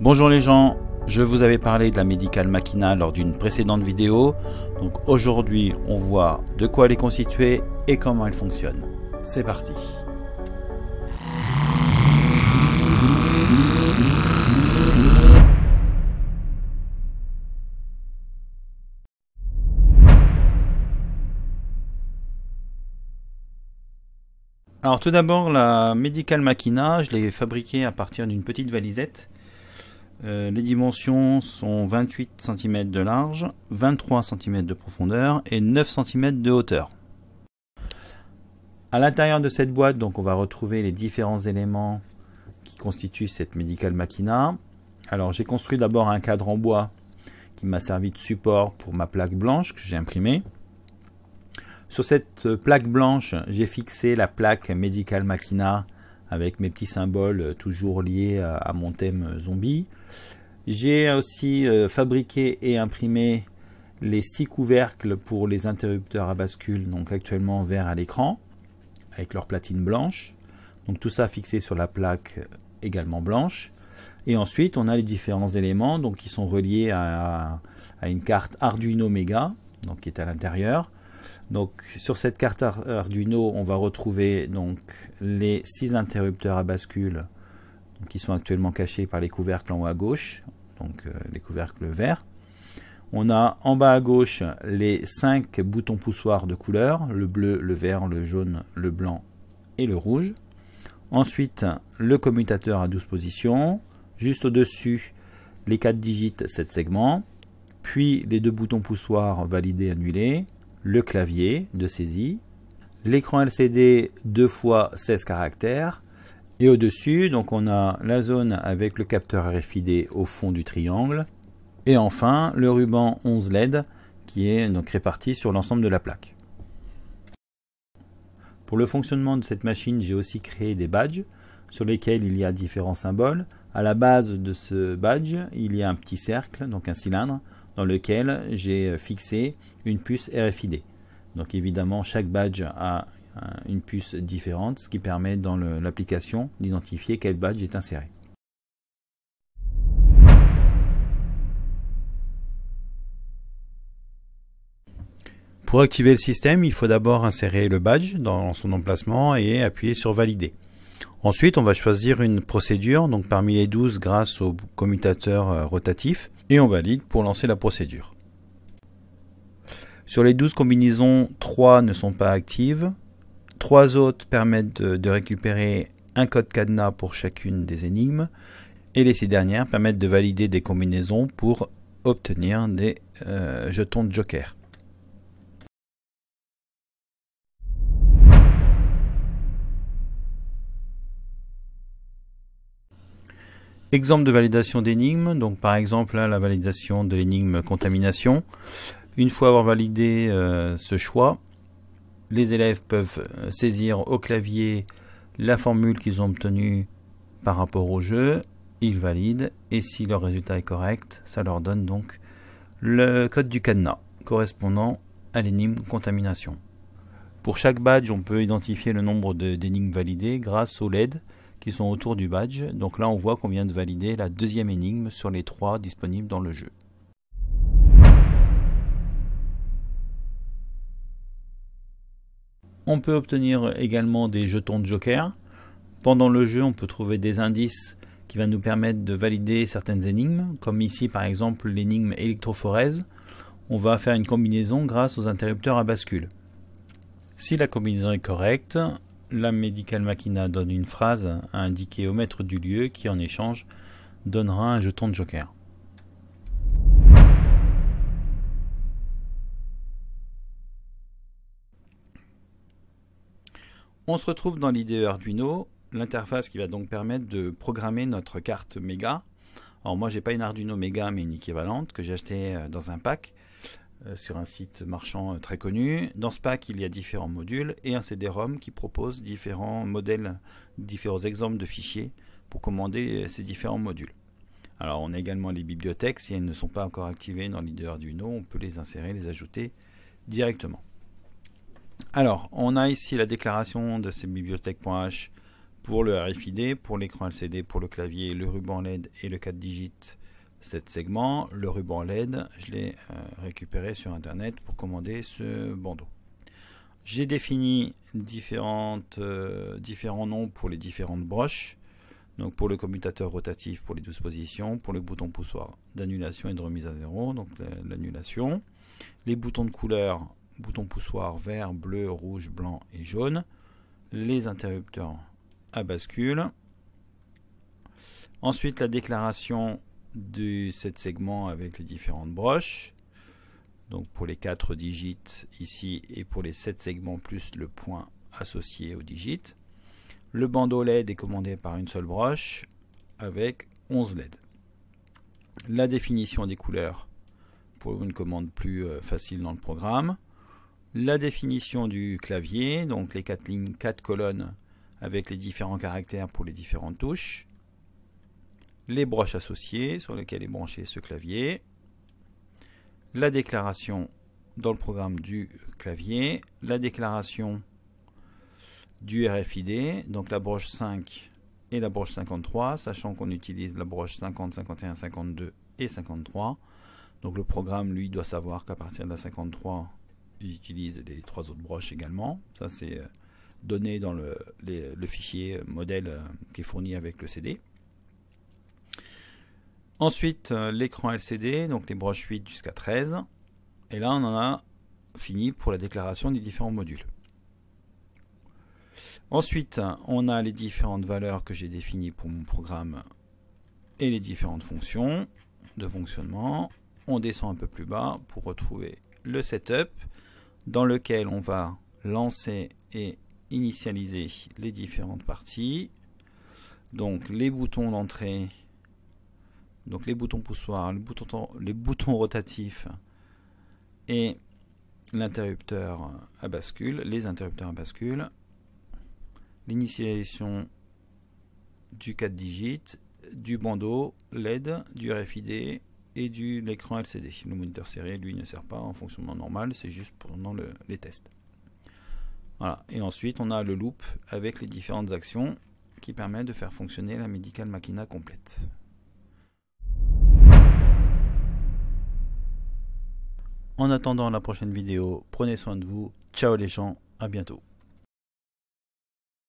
Bonjour les gens, je vous avais parlé de la medical machina lors d'une précédente vidéo, donc aujourd'hui on voit de quoi elle est constituée et comment elle fonctionne. C'est parti Alors tout d'abord la medical machina, je l'ai fabriquée à partir d'une petite valisette euh, les dimensions sont 28 cm de large, 23 cm de profondeur et 9 cm de hauteur. À l'intérieur de cette boîte, donc, on va retrouver les différents éléments qui constituent cette Medical Machina. Alors, j'ai construit d'abord un cadre en bois qui m'a servi de support pour ma plaque blanche que j'ai imprimée. Sur cette plaque blanche, j'ai fixé la plaque Medical Machina avec mes petits symboles euh, toujours liés à, mon thème euh, zombie. J'ai aussi euh, fabriqué et imprimé les six couvercles pour les interrupteurs à bascule, donc actuellement verts à l'écran, avec leur platine blanche. Donc tout ça fixé sur la plaque également blanche. Et ensuite, on a les différents éléments qui sont reliés à, une carte Arduino Mega, qui est à l'intérieur, donc sur cette carte Arduino, on va retrouver donc les six interrupteurs à bascule qui sont actuellement cachés par les couvercles en haut à gauche, donc euh, les couvercles verts. On a en bas à gauche les cinq boutons poussoirs de couleur, le bleu, le vert, le jaune, le blanc et le rouge. Ensuite, le commutateur à 12 positions. Juste au-dessus, les quatre digits 7 segments. Puis les deux boutons poussoirs validés annulés le clavier de saisie, l'écran LCD 2 x 16 caractères, et au-dessus, donc on a la zone avec le capteur RFID au fond du triangle, et enfin le ruban 11 LED qui est donc réparti sur l'ensemble de la plaque. Pour le fonctionnement de cette machine, j'ai aussi créé des badges sur lesquels il y a différents symboles. À la base de ce badge, il y a un petit cercle, donc un cylindre, dans lequel j'ai euh, fixé une puce RFID. Donc évidemment, chaque badge a une puce différente, ce qui permet dans l'application d'identifier quel badge est inséré. Pour activer le système, il faut d'abord insérer le badge dans son emplacement et appuyer sur Valider. Ensuite, on va choisir une procédure, donc parmi les 12 grâce au commutateur euh, rotatif et on valide pour lancer la procédure. Sur les 12 combinaisons, 3 ne sont pas actives. 3 autres permettent de, récupérer un code cadenas pour chacune des énigmes. Et les 6 dernières permettent de valider des combinaisons pour obtenir des euh, jetons de joker. Exemple de validation d'énigmes, donc par exemple la validation de l'énigme contamination. Une fois avoir validé euh, ce choix, les élèves peuvent euh, saisir au clavier la formule qu'ils ont obtenue par rapport au jeu, ils valident et si leur résultat est correct, ça leur donne donc le code du cadenas correspondant à l'énigme contamination. Pour chaque badge, on peut identifier le nombre d'énigmes validées grâce au LED qui sont autour du badge. Donc là, on voit qu'on vient de valider la deuxième énigme sur les trois disponibles dans le jeu. On peut obtenir également des jetons de joker. Pendant le jeu, on peut trouver des indices qui vont nous permettre de valider certaines énigmes, comme ici par exemple l'énigme électrophorèse. On va faire une combinaison grâce aux interrupteurs à bascule. Si la combinaison est correcte, la Medical Machina donne une phrase à indiquer au maître du lieu qui en échange donnera un jeton de joker. On se retrouve dans l'idée Arduino, l'interface qui va donc permettre de programmer notre carte méga. Alors moi j'ai pas une Arduino Mega mais une équivalente que j'ai achetée euh, dans un pack. Euh, sur un site marchand euh, très connu. Dans ce pack, il y a différents modules et un CD-ROM qui propose différents modèles, différents exemples de fichiers pour commander euh, ces différents modules. Alors on a également les bibliothèques, si elles ne sont pas encore activées dans e du Arduino, on peut les insérer, les ajouter directement. Alors on a ici la déclaration de ces bibliothèques.h pour le RFID, pour l'écran LCD, pour le clavier, le ruban LED et le 4 digit 7 segment Le ruban LED, je l'ai euh, récupéré sur Internet pour commander ce bandeau. J'ai défini différentes, euh, différents noms pour les différentes broches. Donc pour le commutateur rotatif, pour les 12 positions, pour le bouton poussoir d'annulation et de remise à zéro, donc l'annulation. Les boutons de couleur, bouton poussoir vert, bleu, rouge, blanc et jaune. Les interrupteurs à bascule. Ensuite la déclaration de 7 segments avec les différentes broches. Donc pour les 4 digits ici et pour les 7 segments plus le point associé aux digits. Le bandeau LED est commandé par une seule broche avec 11 LED. La définition des couleurs pour une commande plus euh, facile dans le programme. La définition du clavier, donc les 4 lignes, 4 colonnes avec les différents caractères pour les différentes touches les broches associées sur lesquelles est branché ce clavier, la déclaration dans le programme du clavier, la déclaration du RFID, donc la broche 5 et la broche 53, sachant qu'on utilise la broche 50, 51, 52 et 53. Donc le programme, lui, doit savoir qu'à partir de la 53, il utilise les trois autres broches également. Ça, c'est euh, donné dans le, le fichier modèle euh, qui est fourni avec le CD. Ensuite, euh, l'écran LCD, donc les broches 8 jusqu'à 13. Et là, on en a fini pour la déclaration des différents modules. Ensuite, on a les différentes valeurs que j'ai définies pour mon programme et les différentes fonctions de fonctionnement. On descend un peu plus bas pour retrouver le setup dans lequel on va lancer et initialiser les différentes parties. Donc les boutons d'entrée donc les boutons poussoirs, les boutons, les boutons rotatifs et l'interrupteur à bascule, les interrupteurs à bascule, l'initialisation du 4 digit, du bandeau LED, du RFID et du l'écran LCD. Le moniteur serré, lui, ne sert pas en fonctionnement normal, c'est juste pendant les tests. Voilà. Et ensuite, on a le loop avec les différentes actions qui permettent de faire fonctionner la Medical Machina complète. En attendant la prochaine vidéo, prenez soin de vous. Ciao les gens, à bientôt.